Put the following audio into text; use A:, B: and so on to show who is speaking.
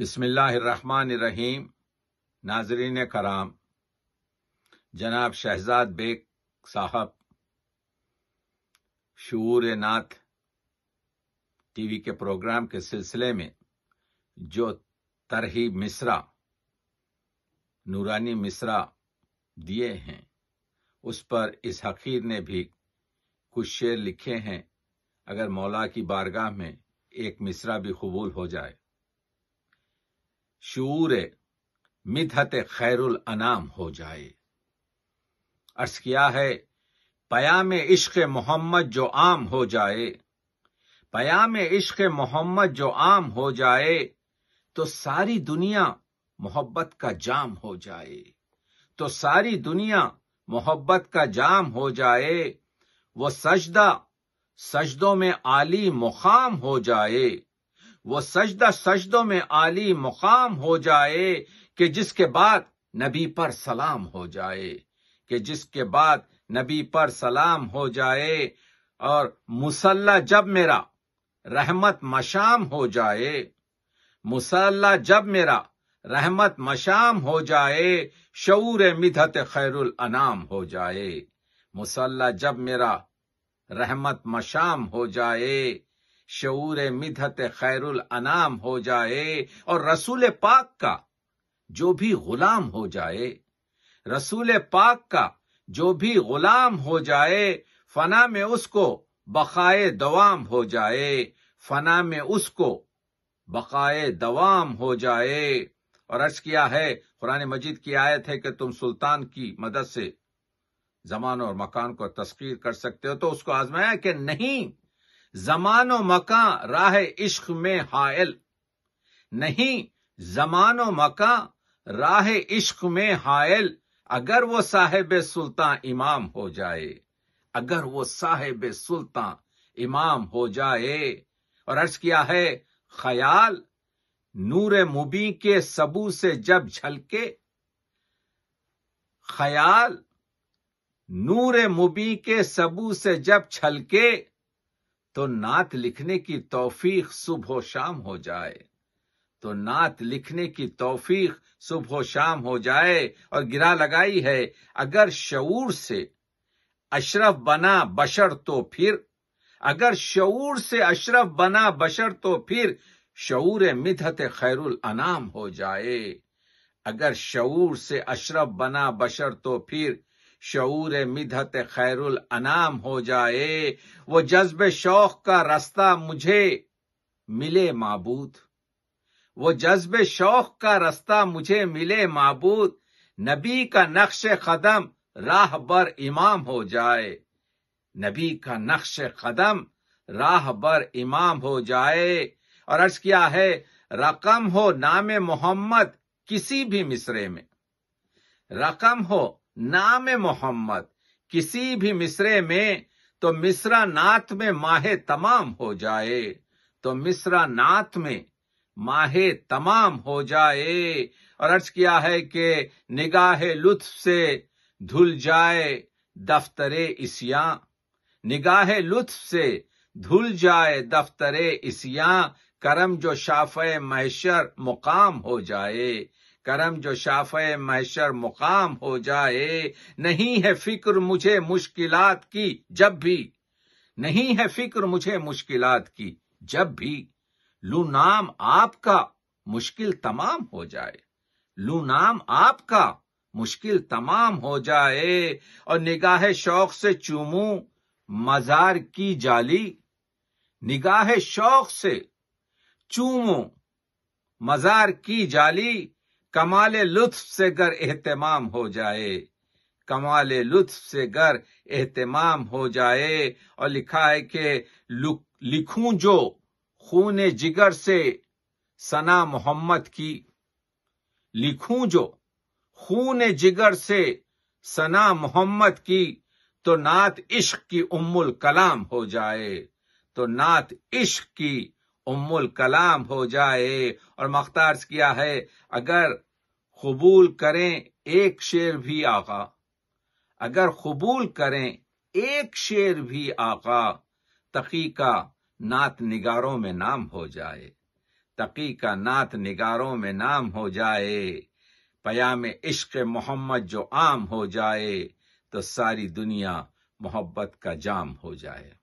A: रहीम नाजरीन कराम जनाब शहजाद बेग साहब शूर नाथ टीवी के प्रोग्राम के सिलसिले में जो तरही मिसरा नूरानी मिसरा दिए हैं उस पर इस हकीर ने भी कुछ शेर लिखे हैं अगर मौला की बारगाह में एक मिसरा भी कबूल हो जाए शूर मिधत खैरुल अनाम हो जाए अर्ज किया है पयाम इश्क मोहम्मद जो आम हो जाए पयाम इश्क मोहम्मद जो आम हो जाए तो सारी दुनिया मोहब्बत का जाम हो जाए तो सारी दुनिया मोहब्बत का जाम हो जाए वो सजदा सजदों में आली मुखाम हो जाए वो सजदा सजदों में आली मुकाम हो जाए कि जिसके बाद नबी पर सलाम हो जाए कि जिसके बाद नबी पर सलाम हो जाए और मुसल्ला जब मेरा रहमत मशाम हो जाए मुसल्ला जब मेरा रहमत मशाम हो जाए शूर मिधत खैरुल अनाम हो जाए मुसल्ला जब मेरा रहमत मशाम हो जाए शूर मिधत खैरुल अनाम हो जाए और रसूल पाक का जो भी गुलाम हो जाए रसूल पाक का जो भी गुलाम हो जाए फना में उसको बकाए दवाम हो जाए फना में उसको बकाए दवाम हो जाए और अर्ज किया है कुरान मजीद की आयत है कि तुम सुल्तान की मदद से जमान और मकान को तस्कीर कर सकते हो तो उसको आजमाया कि नहीं जमानो मका राह इश्क में हायल नहीं जमानो मका राह इश्क में हायल अगर वो साहेब सुल्तान इमाम हो जाए अगर वो साहेब सुल्तान इमाम हो जाए और अर्ज किया है ख्याल नूर मुबी के सबू से जब झलके ख्याल नूर मुबी के सबू से जब छलके तो नात लिखने की तौफीक सुबह शाम हो जाए तो नात लिखने की तौफीक सुबह शाम हो जाए और गिरा लगाई है अगर शऊर से अशरफ बना बशर तो फिर अगर शऊर से अशरफ बना बशर तो फिर शऊर मिधत खैरुल अनाम हो जाए अगर शऊर से अशरफ बना बशर तो फिर शूर मिधत खैरुल अनाम हो जाए वो जज्ब शौक का रास्ता मुझे मिले माबूद वो जज्ब शौक का रास्ता मुझे मिले माबूद नबी का नक्श कदम राह बर इमाम हो जाए नबी का नक्श कदम राह बर इमाम हो जाए और अर्ज किया है रकम हो नाम मोहम्मद किसी भी मिसरे में रकम हो नाम मोहम्मद किसी भी मिसरे में तो मिसरा नाथ में माहे तमाम हो जाए तो मिसरा नाथ में माहे तमाम हो जाए और अर्ज किया है कि निगाह लुत्फ से धुल जाए दफ्तरे इसिया निगाह लुत्फ से धुल जाए दफ्तरे इसिया करम जो शाफ मैशर मुकाम हो जाए करम जो शाफे महशर मुकाम हो जाए नहीं है फिक्र मुझे मुश्किलात की जब भी नहीं है फिक्र मुझे मुश्किलात की जब भी लू नाम आपका मुश्किल तमाम हो जाए लू नाम आपका मुश्किल तमाम हो जाए और निगाह शौक से चूमू मजार की जाली निगाह शौक से चूमू मजार की जाली कमाल लुत्फ से गर एहतमाम हो जाए कमाल लुत्फ से गर एहतमाम हो जाए और लिखा है कि लिखूं जो खून जिगर से सना मोहम्मद की लिखूं जो खून जिगर से सना मोहम्मद की तो नात इश्क की उम्मुल कलाम हो जाए तो नात इश्क की उम्मुल कलाम हो जाए और मख्तार किया है अगर कबूल करें एक शेर भी आका अगर कबूल करें एक शेर भी आका तकी का नात निगारों में नाम हो जाए तकी का नात निगारों में नाम हो जाए पयाम इश्क मोहम्मद जो आम हो जाए तो सारी दुनिया मोहब्बत का जाम हो जाए